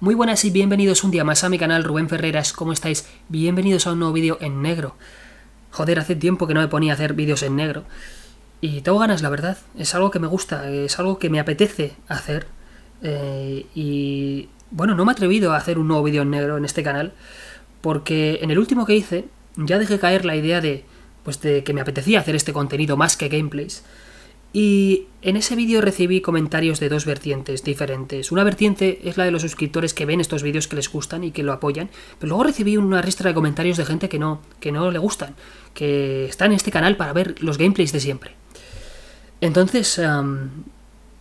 Muy buenas y bienvenidos un día más a mi canal Rubén Ferreras, ¿cómo estáis? Bienvenidos a un nuevo vídeo en negro. Joder, hace tiempo que no me ponía a hacer vídeos en negro. Y tengo ganas, la verdad. Es algo que me gusta, es algo que me apetece hacer. Eh, y bueno, no me he atrevido a hacer un nuevo vídeo en negro en este canal, porque en el último que hice ya dejé caer la idea de, pues de que me apetecía hacer este contenido más que gameplays. Y en ese vídeo recibí comentarios de dos vertientes diferentes. Una vertiente es la de los suscriptores que ven estos vídeos que les gustan y que lo apoyan, pero luego recibí una ristra de comentarios de gente que no, que no le gustan, que está en este canal para ver los gameplays de siempre. Entonces,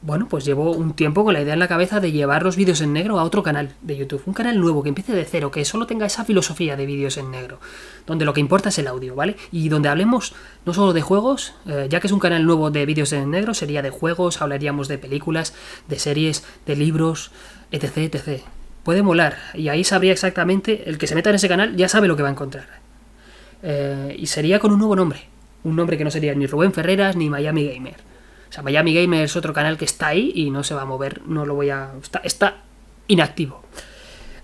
bueno, pues llevo un tiempo con la idea en la cabeza de llevar los vídeos en negro a otro canal de YouTube, un canal nuevo que empiece de cero, que solo tenga esa filosofía de vídeos en negro, donde lo que importa es el audio, ¿vale? Y donde hablemos no solo de juegos, eh, ya que es un canal nuevo de vídeos en negro, sería de juegos, hablaríamos de películas, de series, de libros, etc, etc. Puede molar, y ahí sabría exactamente, el que se meta en ese canal ya sabe lo que va a encontrar. Eh, y sería con un nuevo nombre, un nombre que no sería ni Rubén Ferreras ni Miami Gamer o sea, Miami Gamer es otro canal que está ahí y no se va a mover, no lo voy a... Está, inactivo.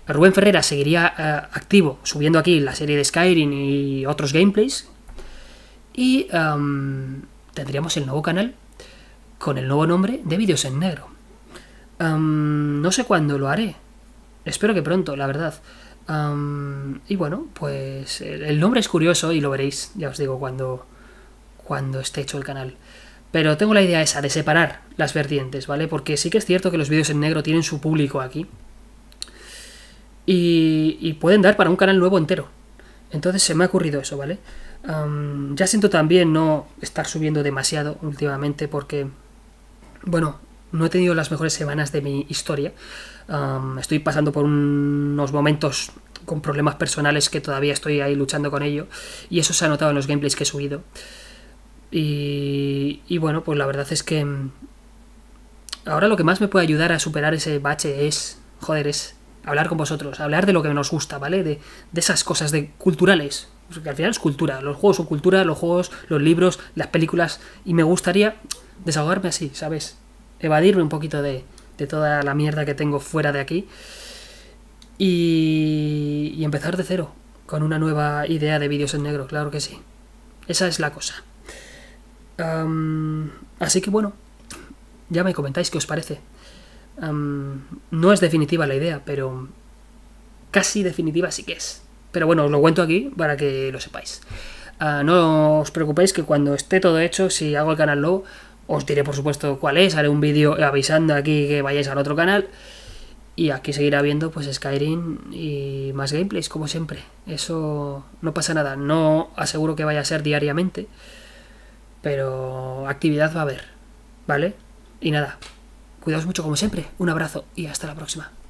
Rubén Ferrera seguiría eh, activo subiendo aquí la serie de Skyrim y otros gameplays. Y em, tendríamos el nuevo canal con el nuevo nombre de Vídeos en Negro. Em, no sé cuándo lo haré. Espero que pronto, la verdad. Em, y bueno, pues el nombre es curioso y lo veréis, ya os digo, cuando, cuando esté hecho el canal. Pero tengo la idea esa de separar las vertientes, ¿vale? Porque sí que es cierto que los vídeos en negro tienen su público aquí. Y, pueden dar para un canal nuevo entero. Entonces se me ha ocurrido eso, ¿vale? ya siento también no estar subiendo demasiado últimamente porque, bueno, no he tenido las mejores semanas de mi historia. estoy pasando por unos momentos con problemas personales que todavía estoy ahí luchando con ello. Y eso se ha notado en los gameplays que he subido. Y, y bueno, pues la verdad es que mm, ahora lo que más me puede ayudar a superar ese bache es, joder, es hablar con vosotros, hablar de lo que nos gusta, ¿vale? De, de esas cosas de culturales, que al final es cultura, los juegos son cultura, los juegos, los libros, las películas, y me gustaría desahogarme así, ¿sabes? Evadirme un poquito de, de toda la mierda que tengo fuera de aquí y, y empezar de cero, con una nueva idea de vídeos en negro, claro que sí. Esa es la cosa así que bueno, ya me comentáis qué os parece. no es definitiva la idea, pero casi definitiva sí que es. Pero bueno, os lo cuento aquí para que lo sepáis. Ah, no os preocupéis que cuando esté todo hecho, si hago el canal low, os diré por supuesto cuál es, haré un vídeo avisando aquí que vayáis al otro canal. Y aquí seguirá viendo pues Skyrim y más gameplays, como siempre. Eso no pasa nada, no aseguro que vaya a ser diariamente pero actividad va a haber, ¿vale? Y nada, cuidaos mucho como siempre, un abrazo y hasta la próxima.